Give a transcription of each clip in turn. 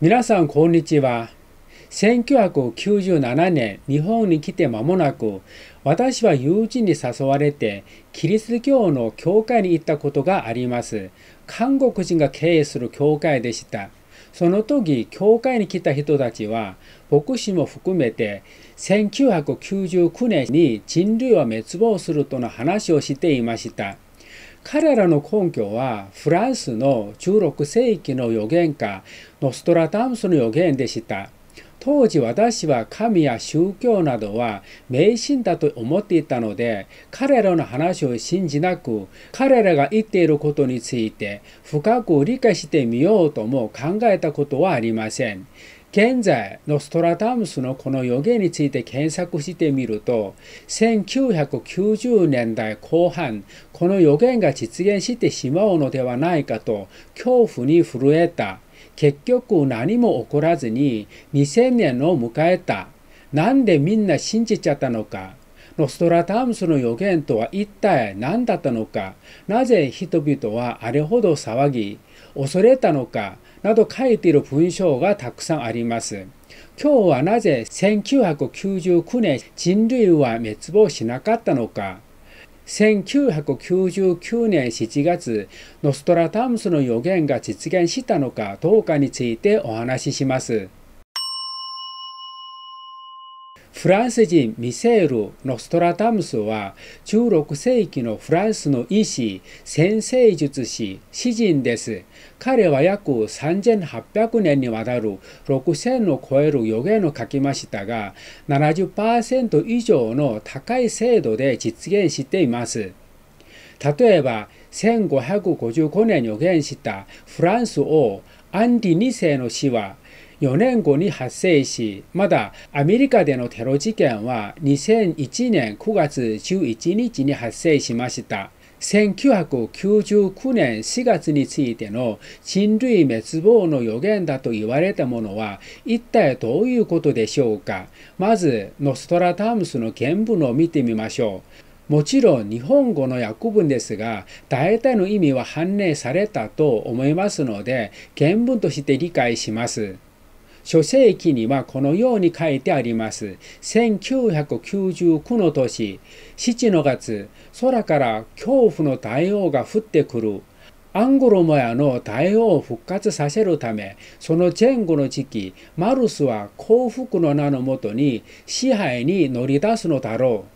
皆さんこんにちは。1997年日本に来て間もなく私は友人に誘われてキリスト教の教会に行ったことがあります。韓国人が経営する教会でした。その時教会に来た人たちは牧師も含めて1999年に人類は滅亡するとの話をしていました。彼らの根拠はフランスの16世紀の預言家ノストラダムスの預言でした。当時私は神や宗教などは迷信だと思っていたので彼らの話を信じなく彼らが言っていることについて深く理解してみようとも考えたことはありません。現在、ノストラダムスのこの予言について検索してみると、1990年代後半、この予言が実現してしまうのではないかと恐怖に震えた。結局何も起こらずに2000年を迎えた。なんでみんな信じちゃったのか。ノストラダムスの予言とは一体何だったのか。なぜ人々はあれほど騒ぎ、恐れたのか。など書いている文章がたくさんあります。今日はなぜ1999年人類は滅亡しなかったのか。1999年7月、ノストラタムスの予言が実現したのかどうかについてお話しします。フランス人ミセール・ノストラダムスは16世紀のフランスの医師、先生術師、詩人です。彼は約3800年にわたる6000を超える予言を書きましたが、70%以上の高い精度で実現しています。例えば、1555年予言したフランス王アンディ2世の死は4年後に発生し、まだアメリカでのテロ事件は2001年9月11日に発生しました。1999年4月についての人類滅亡の予言だと言われたものは一体どういうことでしょうかまずノストラタムスの原文を見てみましょう。もちろん日本語の訳文ですが、大体の意味は反映されたと思いますので、原文として理解します。書籍にはこのように書いてあります。1999の年、7の月、空から恐怖の大王が降ってくる。アンゴロモヤの大王を復活させるため、その前後の時期、マルスは幸福の名のもとに支配に乗り出すのだろう。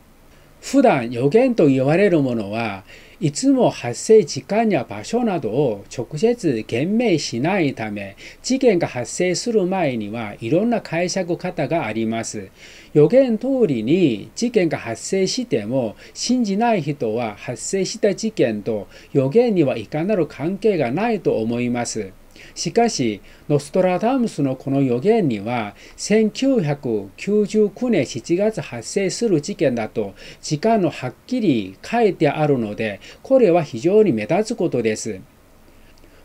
普段予言と言われるものは、いつも発生時間や場所などを直接言明しないため、事件が発生する前にはいろんな解釈方があります。予言通りに事件が発生しても、信じない人は発生した事件と予言にはいかなる関係がないと思います。しかし、ノストラダムスのこの予言には、1999年7月発生する事件だと、時間のはっきり書いてあるので、これは非常に目立つことです。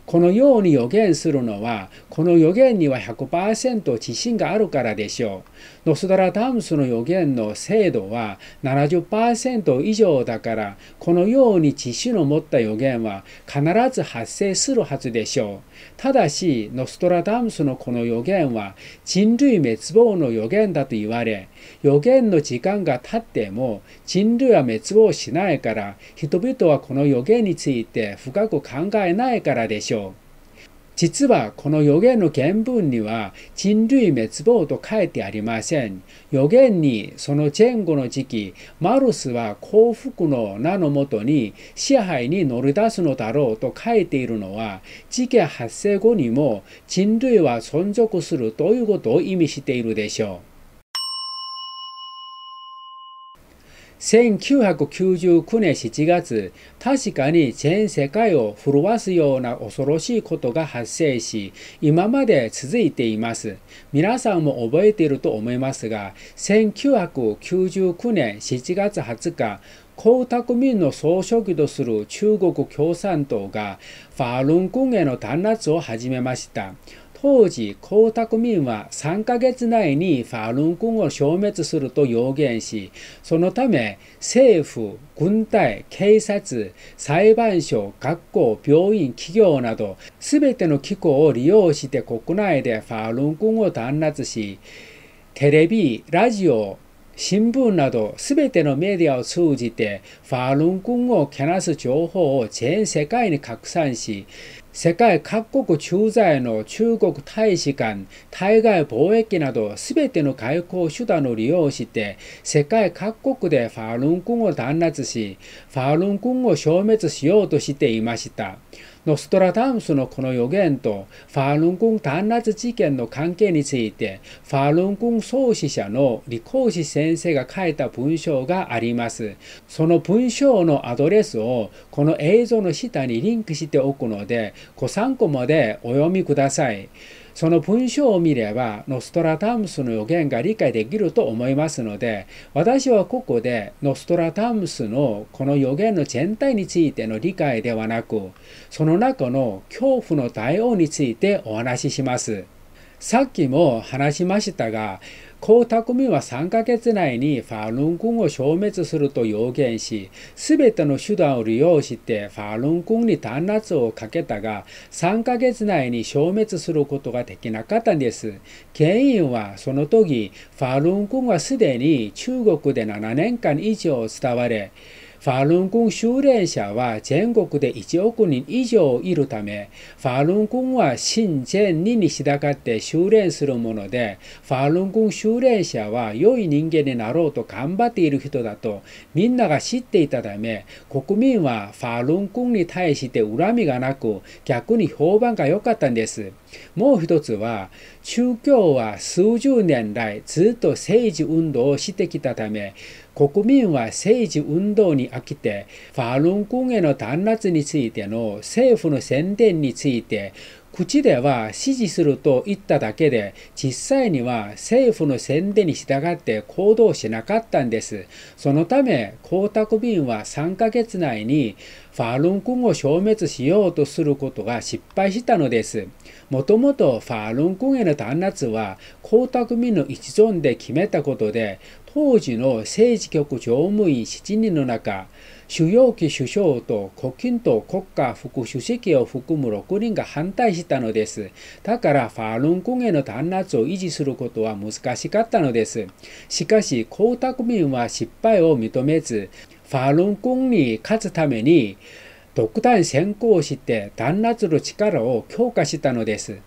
このように予言するのは、この予言には100%自信があるからでしょう。ノストラダムスの予言の精度は70%以上だから、このように自信を持った予言は必ず発生するはずでしょう。ただし、ノストラダムスのこの予言は人類滅亡の予言だと言われ、予言の時間が経っても人類は滅亡しないから人々はこの予言について深く考えないからでしょう。実はこの予言の原文には人類滅亡と書いてありません。予言にその前後の時期、マルスは幸福の名のもとに支配に乗り出すのだろうと書いているのは事件発生後にも人類は存続するということを意味しているでしょう。1999年7月、確かに全世界を震わすような恐ろしいことが発生し、今まで続いています。皆さんも覚えていると思いますが、1999年7月20日、江沢民の総書記とする中国共産党が、ファールン君への弾圧を始めました。当時、江沢民は3ヶ月内にファルン君を消滅すると予言し、そのため政府、軍隊、警察、裁判所、学校、病院、企業など、全ての機構を利用して国内でファルン君を弾圧し、テレビ、ラジオ、新聞など全てのメディアを通じてファールン君をけなす情報を全世界に拡散し世界各国駐在の中国大使館、対外貿易など全ての外交手段を利用して、世界各国でファールン君を弾圧し、ファールン君を消滅しようとしていました。ノストラダムスのこの予言とファールン君、ン弾圧事件の関係についてファールン君ン創始者の李光シ先生が書いた文章がありますその文章のアドレスをこの映像の下にリンクしておくのでご参考までお読みくださいその文章を見ればノストラタムスの予言が理解できると思いますので私はここでノストラタムスのこの予言の全体についての理解ではなくその中の恐怖の対応についてお話しします。さっきも話しましたが江沢民は3ヶ月内にファルン君を消滅すると予言し、すべての手段を利用してファルン君に弾圧をかけたが、3ヶ月内に消滅することができなかったんです。権威はその時、ファルン君はすでに中国で7年間以上伝われ、ファルン君修練者は全国で1億人以上いるため、ファルン君は真善に従って修練するもので、ファルン君、修練者は良い人間になろうと頑張っている人だとみんなが知っていたため、国民はファルン君に対して恨みがなく、逆に評判が良かったんです。もう一つは、宗教は数十年来ずっと政治運動をしてきたため、国民は政治運動に飽きて、ファルン君への弾圧についての政府の宣伝について、口では支持すると言っただけで、実際には政府の宣伝に従って行動しなかったんです。そのため、江沢民は3ヶ月内にファルン君を消滅しようとすることが失敗したのです。もともとファルン君への弾圧は江沢民の一存で決めたことで、当時の政治局常務員7人の中、主要機首相と胡錦涛国家副主席を含む6人が反対したのです。だからファールン君への弾圧を維持することは難しかったのです。しかし、江沢民は失敗を認めず、ファールン君に勝つために、独断先行して弾圧の力を強化したのです。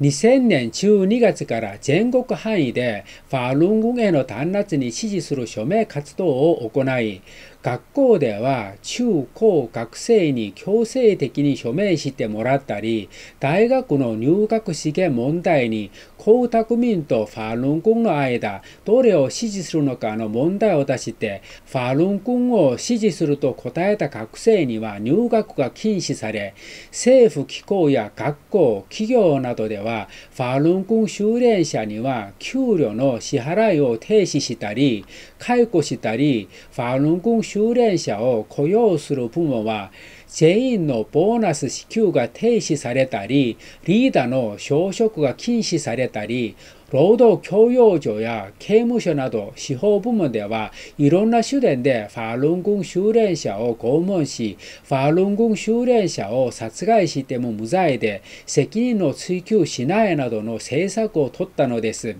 2000年12月から全国範囲でファルン軍への弾圧に支持する署名活動を行い、学校では中高学生に強制的に署名してもらったり、大学の入学試験問題に江沢民とファルン君の間、どれを支持するのかの問題を出して、ファルン君を支持すると答えた学生には入学が禁止され、政府機構や学校、企業などでは、ファルン君修練者には給料の支払いを停止したり、解雇したり、ファルン君修修練者を雇用する部門は、全員のボーナス支給が停止されたり、リーダーの消職が禁止されたり、労働教養所や刑務所など司法部門では、いろんな手段でファルン軍修練者を拷問し、ファルン軍修練者を殺害しても無罪で、責任を追及しないなどの政策を取ったのです。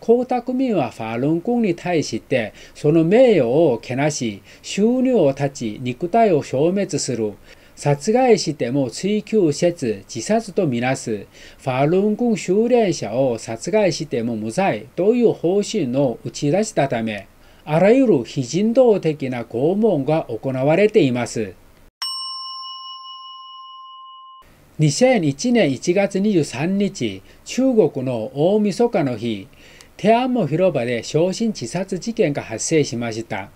江沢民はファルン功に対してその名誉をけなし収入を断ち肉体を消滅する殺害しても追求せず自殺とみなす、ファルン軍修練者を殺害しても無罪という方針を打ち出したため、あらゆる非人道的な拷問が行われています。2001年1月23日、中国の大晦日の日、天安門広場で焼身自殺事件が発生しました。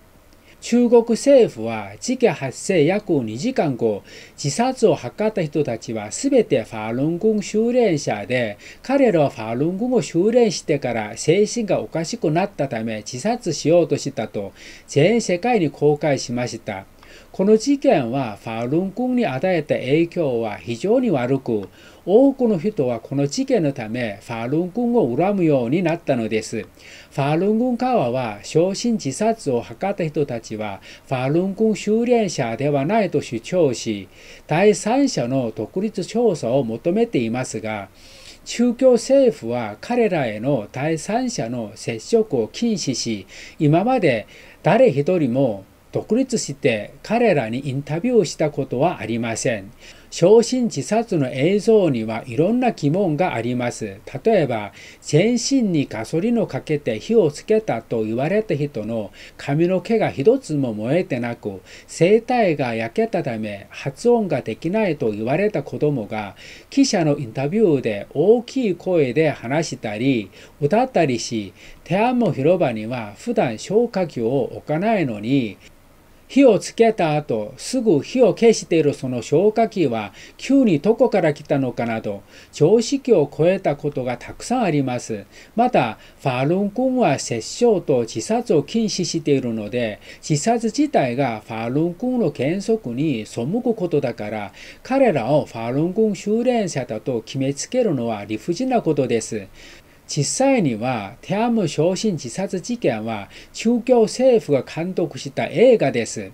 中国政府は事件発生約2時間後、自殺を図った人たちは全てファールン軍修練者で、彼らはファールン軍を修練してから精神がおかしくなったため自殺しようとしたと全世界に公開しました。この事件はファルン君に与えた影響は非常に悪く、多くの人はこの事件のためファルン君を恨むようになったのです。ファルン君側は焼身自殺を図った人たちはファルン君修練者ではないと主張し、第三者の独立調査を求めていますが、宗教政府は彼らへの第三者の接触を禁止し、今まで誰一人も独立して彼らにインタビューしたことはありません。焼身自殺の映像にはいろんな疑問があります。例えば、全身にガソリンをかけて火をつけたと言われた人の髪の毛が一つも燃えてなく、声帯が焼けたため発音ができないと言われた子供が、記者のインタビューで大きい声で話したり、歌ったりし、手安も広場には普段消火器を置かないのに、火をつけた後、すぐ火を消しているその消火器は、急にどこから来たのかなど、常識を超えたことがたくさんあります。また、ファルン君は殺傷と自殺を禁止しているので、自殺自体がファルン君の原則に背くことだから、彼らをファルン君修練者だと決めつけるのは理不尽なことです。実際には、天安門昇進自殺事件は、中共政府が監督した映画です。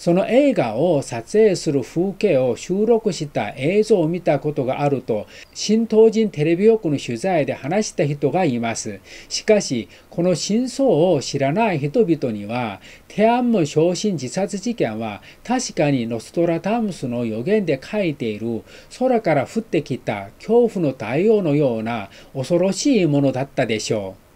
その映画を撮影する風景を収録した映像を見たことがあると、新東人テレビ局の取材で話した人がいます。しかし、この真相を知らない人々には、天安門昇進自殺事件は確かにノストラタムスの予言で書いている空から降ってきた恐怖の太陽のような恐ろしいものだったでしょう。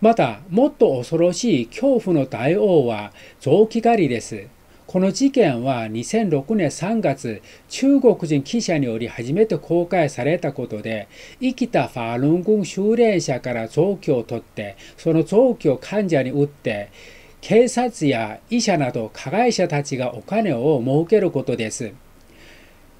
また、もっと恐ろしい恐怖の大王は臓器狩りです。この事件は2006年3月、中国人記者により初めて公開されたことで、生きたファールン軍修練者から臓器を取って、その臓器を患者に打って、警察や医者など加害者たちがお金を儲けることです。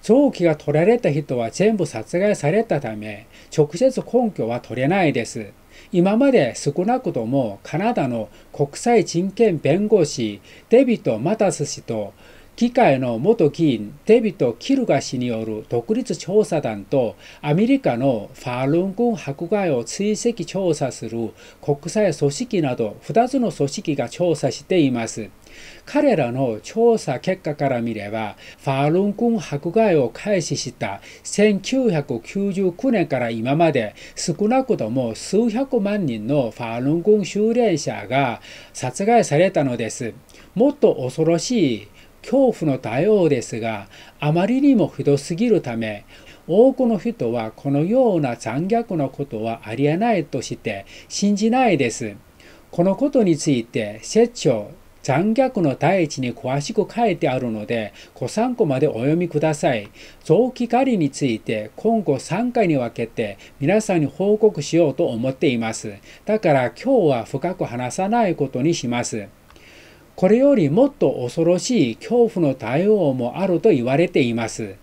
臓器が取られた人は全部殺害されたため、直接根拠は取れないです。今まで少なくともカナダの国際人権弁護士デビット・マタス氏と議会の元議員デビット・キルガ氏による独立調査団とアメリカのファールン軍迫害を追跡調査する国際組織など2つの組織が調査しています。彼らの調査結果から見れば、ファールン君迫害を開始した1999年から今まで少なくとも数百万人のファールン君修練者が殺害されたのです。もっと恐ろしい恐怖の対応ですが、あまりにもひどすぎるため、多くの人はこのような残虐なことはありえないとして信じないです。このことについて、摂長残虐の大地に詳しく書いてあるので、ご参考までお読みください。臓器狩りについて今後3回に分けて皆さんに報告しようと思っています。だから今日は深く話さないことにします。これよりもっと恐ろしい恐怖の対応もあると言われています。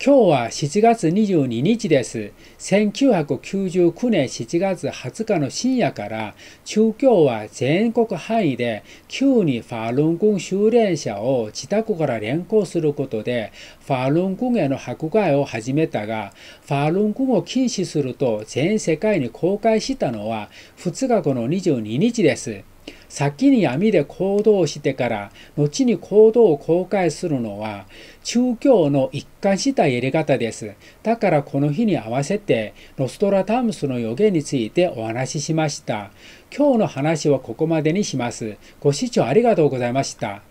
今日は7月22日です。1999年7月20日の深夜から、中京は全国範囲で急にファルン軍修練者を自宅から連行することで、ファルン軍への迫害を始めたが、ファルン軍を禁止すると全世界に公開したのは2日後の22日です。先に闇で行動してから後に行動を公開するのは宗教の一貫したやり方です。だからこの日に合わせてノストラタムスの予言についてお話ししました。今日の話はここまでにします。ご視聴ありがとうございました。